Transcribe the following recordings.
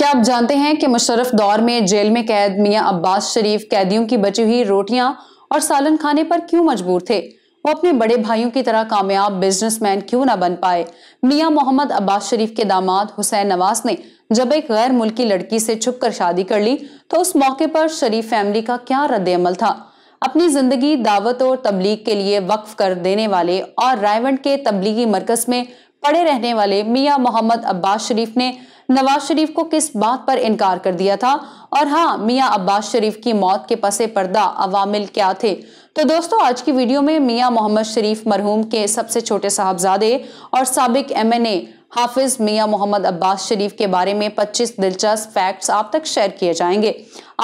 क्या आप जानते हैं कि मुशरफ दौर में जेल में कैद मियाँ अब्बास शरीफ कैदियों की बची हुई रोटियां और सालन खाने पर क्यों मजबूर थे वो अपने बड़े भाइयों की तरह कामयाब बिजनेसमैन क्यों ना बन पाए मियाँ मोहम्मद अब्बास शरीफ के दामाद हुसैन नवाज ने जब एक गैर मुल्की लड़की से छुप कर शादी कर ली तो उस मौके पर शरीफ फैमिली का क्या रद्दमल था अपनी ज़िंदगी दावत और तबलीग के लिए वक्फ कर देने वाले और रायवंड के तबलीगी मरकज़ में पड़े रहने वाले मियाँ मोहम्मद अब्बास शरीफ ने नवाज शरीफ को किस बात पर इनकार कर दिया था और हाँ मियाँ अब्बास शरीफ की मौत के पसे पर्दा अवामिल क्या थे तो दोस्तों आज की वीडियो में मियाँ मोहम्मद शरीफ मरहूम के सबसे छोटे साहबजादे और सबक एम एन हाफिज मियाँ मोहम्मद अब्बास शरीफ के बारे में 25 दिलचस्प फैक्ट्स आप तक शेयर किए जाएंगे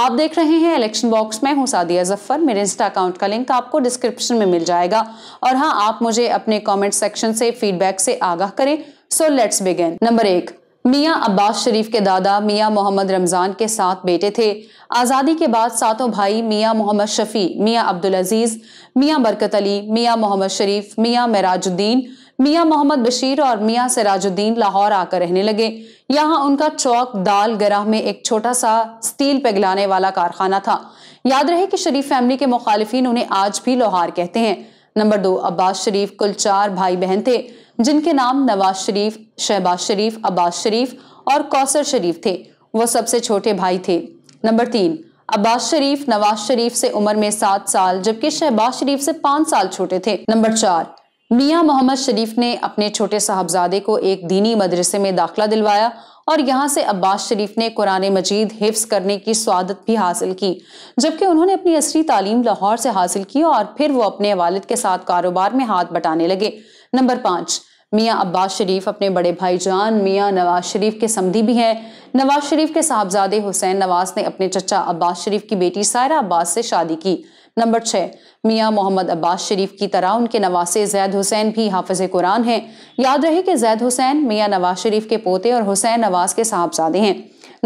आप देख रहे हैं इलेक्शन बॉक्स में हूँ सादिया जफर मेरे इंस्टा अकाउंट का लिंक आपको डिस्क्रिप्शन में मिल जाएगा और हाँ आप मुझे अपने कमेंट सेक्शन से फीडबैक से आगाह करें सो लेट्स बिगेन नंबर एक मियाँ अब्बास शरीफ के दादा मियाँ मोहम्मद रमज़ान के साथ बेटे थे आज़ादी के बाद सातों भाई मियाँ मोहम्मद शफ़ी मियाँ अब्दुल अजीज़ मियाँ बरकत अली मियाँ मोहम्मद शरीफ मियाँ मराजुद्दीन मियाँ मोहम्मद बशीर और मियाँ सिराजुद्दीन लाहौर आकर रहने लगे यहाँ उनका चौक दाल ग्रह में एक छोटा सा स्टील पिघलाने वाला कारखाना था याद रहे कि शरीफ फैमिली के मुखालिफिन उन्हें आज भी लोहार कहते हैं नंबर दो अब्बास शरीफ कुल चार भाई बहन थे जिनके नाम नवाज शरीफ शहबाज शरीफ अब्बास शरीफ और कौसर शरीफ थे वो सबसे छोटे भाई थे नंबर तीन अब्बास शरीफ नवाज शरीफ से उम्र में सात साल जबकि शहबाज शरीफ से पांच साल छोटे थे नंबर चार मियाँ मोहम्मद शरीफ ने अपने छोटे साहबजादे को एक दीनी मदरसे में दाखला दिलवाया और यहाँ से अब्बास शरीफ ने कुरान मजीद हिफ्स करने की स्वादत भी हासिल की जबकि उन्होंने अपनी असली तालीम लाहौर से हासिल की और फिर वो अपने वालिद के साथ कारोबार में हाथ बटाने लगे नंबर पाँच मियाँ अब्बास शरीफ अपने बड़े भाई जान मियाँ नवाज शरीफ के समधी भी हैं नवाज शरीफ के साहबजादे हुसैन नवाज ने अपने चचा अब्बास शरीफ की बेटी सायरा अब्बास से शादी की नंबर छः मियाँ मोहम्मद अब्बास शरीफ की तरह उनके नवासे जैद हुसैन भी हाफज कुरान हैं याद रहे कि जैद हुसैन मियाँ नवाज शरीफ के पोते और हुसैन नवाज के साहबजादे हैं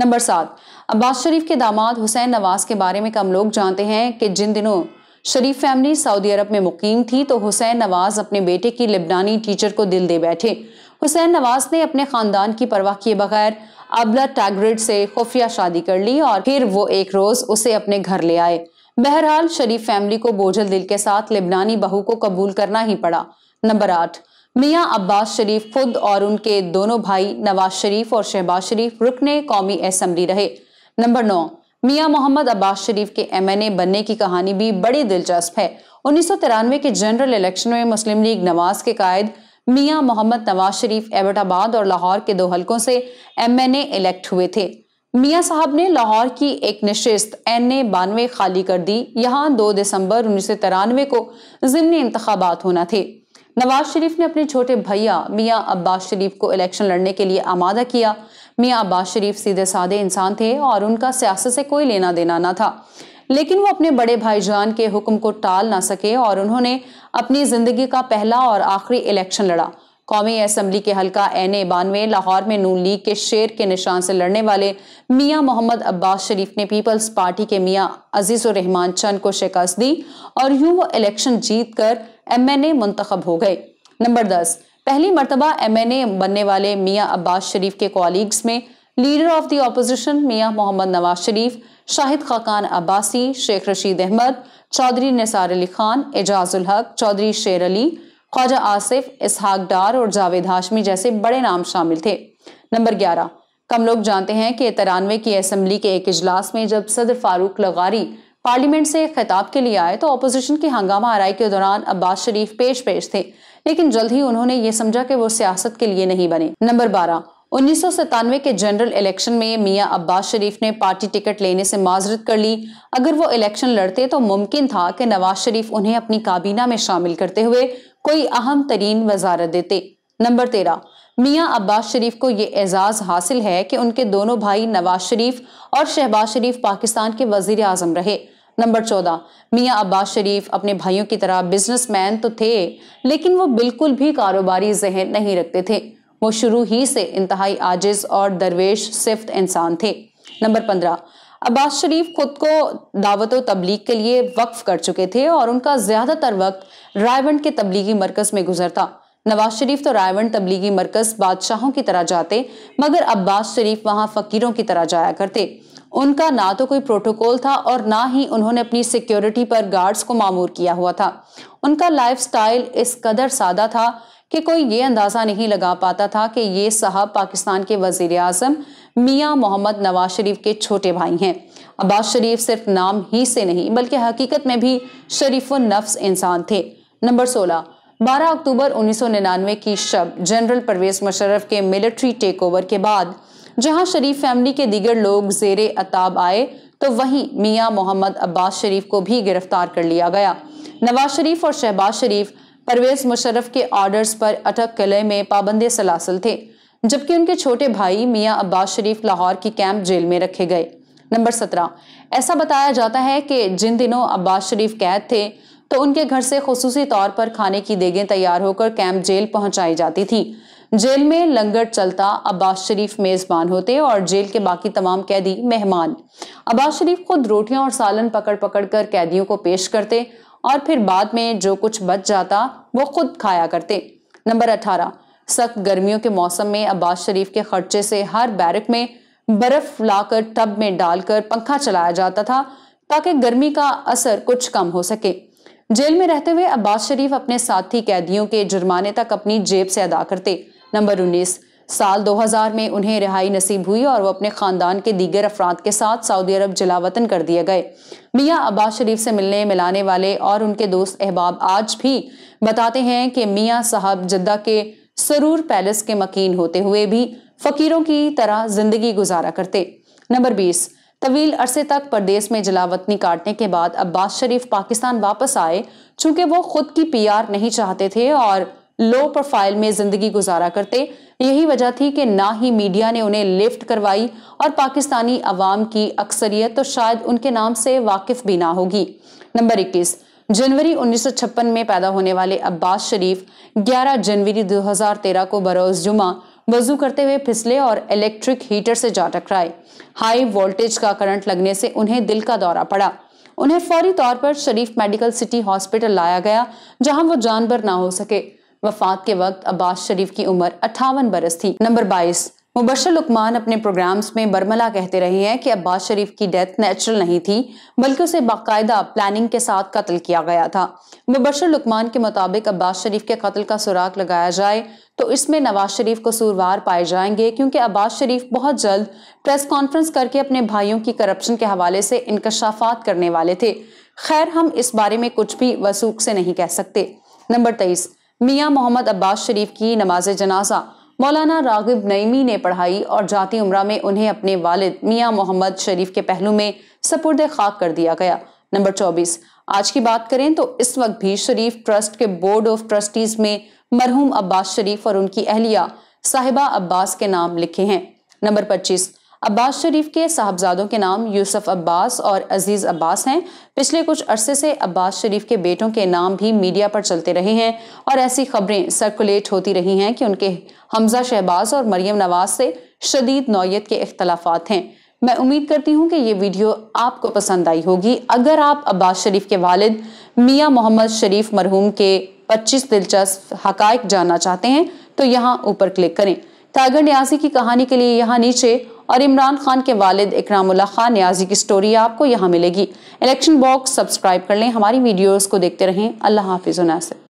नंबर सात अब्बास शरीफ के दामाद हुसैन नवाज के बारे में कम लोग जानते हैं कि जिन दिनों शरीफ फैमिली सऊदी अरब में मुकीम थी तो हुसैन नवाज अपने बेटे की लिबनानी टीचर को दिल दे बैठे हुसैन नवाज ने अपने खानदान की परवाह किए बगैर अबला टैगरेट से खुफिया शादी कर ली और फिर वो एक रोज उसे अपने घर ले आए बहरहाल शरीफ फैमिली को बोझल दिल के साथ लिबनानी बहू को कबूल करना ही पड़ा नंबर आठ मियाँ अब्बास शरीफ खुद और उनके दोनों भाई नवाज शरीफ और शहबाज शरीफ रुकने कौमी असम्बली रहे नंबर नौ मियां मोहम्मद अब्बास शरीफ के एमएनए बनने की कहानी भी बड़ी दिलचस्प है उन्नीस के जनरल इलेक्शन में मुस्लिम लीग नवाज के कायद मियां मोहम्मद नवाज शरीफ एबटाबाद और लाहौर के दो हलकों से एमएनए इलेक्ट हुए थे मियां साहब ने लाहौर की एक निश्चित एन ए बानवे खाली कर दी यहाँ दो दिसंबर उन्नीस को जिमनी इंतबात होना थे नवाज शरीफ ने अपने छोटे भैया मियां अब्बास शरीफ को इलेक्शन लड़ने के लिए आमादा किया मियाँ अब्बास शरीफ सीधे साधे इंसान थे और उनका सियासत से कोई लेना देना ना था लेकिन वो अपने बड़े भाईजान के हुक्म को टाल ना सके और उन्होंने अपनी ज़िंदगी का पहला और आखिरी इलेक्शन लड़ा कौमी असम्बली के हलका एन ए बानवे लाहौर में नून लीग के शेर के निशान से लड़ने वाले मियाँ मोहम्मद अब्बास शरीफ ने पीपल्स पार्टी के मियाँ अजीज़ुररहमान चंद को शिकस्त दी और यूं वो इलेक्शन जीत कर एम एन ए मुंतखब हो गए नंबर दस पहली मरतबा एम एन ए बनने वाले मियाँ अब्बास शरीफ के कॉलीग्स में लीडर ऑफ द अपोजिशन मियाँ मोहम्मद नवाज शरीफ शाहिद खाकान अब्बासी शेख रशीद अहमद चौधरी निसार अली खान एजाजुल हक चौधरी शेर अली ख्वाजा आसिफ इसहाक डार और जावेद हाशमी जैसे बड़े नाम शामिल थे नंबर ग्यारह कम लोग जानते हैं कि तिरानवे की असम्बली के एक इजलास में जब सदर फारूक लगारी पार्लियामेंट से खिताब के लिए आए तो अपोजिशन की हंगामा आरई के दौरान अब्बास शरीफ पेश पेश थे लेकिन जल्द ही उन्होंने ये समझा कि वो सियासत के लिए नहीं बने नंबर बारह उन्नीस के जनरल इलेक्शन में मियां अब्बास शरीफ ने पार्टी टिकट लेने से माजरत कर ली अगर वो इलेक्शन लड़ते तो मुमकिन था कि नवाज शरीफ उन्हें अपनी काबीना में शामिल करते हुए कोई अहम तरीन वजारत देते नंबर तेरह मियां अब्बास शरीफ को ये एजाज़ हासिल है कि उनके दोनों भाई नवाज शरीफ और शहबाज शरीफ पाकिस्तान के वजीर अजम रहे नंबर चौदह मियाँ अब्बास शरीफ अपने भाइयों की तरह बिजनेसमैन तो थे लेकिन वो बिल्कुल भी कारोबारी जहन नहीं रखते थे वो शुरू ही से इंतहाई आजिज और दरवेश सिफ्त इंसान थे नंबर पंद्रह अब्बास शरीफ खुद को दावत तबलीग के लिए वक्फ कर चुके थे और उनका ज़्यादातर वक्त रायबंड के तबलीगी मरकज़ में गुजरता नवाज शरीफ तो रायवन तबलीगी मरकज बादशाहों की तरह जाते मगर अब्बास शरीफ वहां फकीरों की तरह जाया करते उनका ना तो कोई प्रोटोकॉल था और ना ही उन्होंने अपनी सिक्योरिटी पर गार्ड्स को मामूर किया हुआ था उनका लाइफस्टाइल इस कदर सादा था कि कोई ये अंदाज़ा नहीं लगा पाता था कि ये साहब पाकिस्तान के वजीर आजम मियाँ मोहम्मद नवाज शरीफ के छोटे भाई हैं अब्बास शरीफ सिर्फ नाम ही से नहीं बल्कि हकीकत में भी शरीफ नफ्स इंसान थे नंबर सोलह 12 अक्टूबर 1999 की शब जनरल परवेज मुशरफ के मिलिट्री टेक ओवर के बाद जहां शरीफ फैमिली के दीगर लोग जेरे अताब आए तो वहीं मियां मोहम्मद अब्बास शरीफ को भी गिरफ्तार कर लिया गया नवाज शरीफ और शहबाज शरीफ परवेज मुशरफ के ऑर्डर्स पर अटक किले में पाबंद सलासल थे जबकि उनके छोटे भाई मियाँ अब्बास शरीफ लाहौर की कैंप जेल में रखे गए नंबर सत्रह ऐसा बताया जाता है कि जिन दिनों अब्बास शरीफ कैद थे तो उनके घर से खसूस तौर पर खाने की देगें तैयार होकर कैंप जेल पहुंचाई जाती थी जेल में लंगर चलता अब्बास शरीफ मेज़बान होते और जेल के बाकी तमाम कैदी मेहमान अब्बास शरीफ खुद रोटियां और सालन पकड़ पकड़ कर कैदियों को पेश करते और फिर बाद में जो कुछ बच जाता वो खुद खाया करते नंबर अठारह सख्त गर्मियों के मौसम में अब्बास शरीफ के खर्चे से हर बैरक में बर्फ लाकर टब में डालकर पंखा चलाया जाता था ताकि गर्मी का असर कुछ कम हो सके जेल में रहते हुए अब्बास शरीफ अपने साथी कैदियों के जुर्माने तक अपनी जेब से अदा करते नंबर उन्नीस साल 2000 में उन्हें रिहाई नसीब हुई और वो अपने ख़ानदान के दीगर अफराद के साथ सऊदी अरब जलावतन कर दिए गए मियाँ अब्बास शरीफ से मिलने मिलाने वाले और उनके दोस्त अहबाब आज भी बताते हैं कि मियाँ साहब जद्दा के सरूर पैलेस के मकीन होते हुए भी फ़कीरों की तरह ज़िंदगी गुजारा करते नंबर बीस तवील अरसे तक परदेश में जलावतनी काटने के बाद अब्बास शरीफ पाकिस्तान वापस आए चूंकि वो खुद की पीआर नहीं चाहते थे और लो प्रोफाइल में जिंदगी गुजारा करते यही वजह थी कि ना ही मीडिया ने उन्हें लिफ्ट करवाई और पाकिस्तानी अवाम की अक्सरियत तो शायद उनके नाम से वाकिफ भी ना होगी नंबर इक्कीस जनवरी 1956 में पैदा होने वाले अब्बास शरीफ 11 जनवरी 2013 को बरोज जुमा वजू करते हुए फिसले और इलेक्ट्रिक हीटर से जा टकराए हाई वोल्टेज का करंट लगने से उन्हें दिल का दौरा पड़ा उन्हें फौरी तौर पर शरीफ मेडिकल सिटी हॉस्पिटल लाया गया जहां वो जानवर ना हो सके वफात के वक्त अब्बास शरीफ की उम्र अट्ठावन बरस थी नंबर बाईस मुबशर लुकमान अपने प्रोग्राम्स में बर्मला कहते रहे हैं कि अब्बास शरीफ की डेथ नेचुरल नहीं थी बल्कि उसे बाकायदा प्लानिंग के साथ कत्ल किया गया था मुबशर लुकमान के मुताबिक अब्बास शरीफ के कत्ल का सुराग लगाया जाए तो इसमें नवाज शरीफ कसूरवार पाए जाएंगे क्योंकि अब्बास शरीफ बहुत जल्द प्रेस कॉन्फ्रेंस करके अपने भाइयों की करप्शन के हवाले से इंकशाफात करने वाले थे खैर हम इस बारे में कुछ भी वसूख से नहीं कह सकते नंबर तेईस मियाँ मोहम्मद अब्बास शरीफ की नमाज जनाजा मौलाना रागिब नईमी ने पढ़ाई और जाती उम्र में उन्हें अपने वालिद मियाँ मोहम्मद शरीफ के पहलू में सपुर्द खाक कर दिया गया नंबर चौबीस आज की बात करें तो इस वक्त भी शरीफ ट्रस्ट के बोर्ड ऑफ ट्रस्टीज में मरहूम अब्बास शरीफ और उनकी अहलिया साहिबा अब्बास के नाम लिखे हैं नंबर पच्चीस अब्बास शरीफ के साहबजादों के नाम यूसुफ अब्बास और अजीज़ अब्बास हैं पिछले कुछ अरसे से अब्बास शरीफ के बेटों के नाम भी मीडिया पर चलते रहे हैं और ऐसी खबरें सर्कुलेट होती रही हैं कि उनके हमजा शहबाज और मरियम नवाज से शदीद नौयत के अख्तलाफात हैं मैं उम्मीद करती हूँ कि ये वीडियो आपको पसंद आई होगी अगर आप अब्बास शरीफ के वालिद मियाँ मोहम्मद शरीफ मरहूम के 25 दिलचस्प हक जानना चाहते हैं तो यहाँ ऊपर क्लिक करें टाइगर न्यासी की कहानी के लिए यहाँ नीचे और इमरान खान के वालिद इकरामुल्ला खान न्याजी की स्टोरी आपको यहाँ मिलेगी इलेक्शन बॉक्स सब्सक्राइब कर लें हमारी वीडियोज़ को देखते रहें अल्लाह हाफिज़ नासिर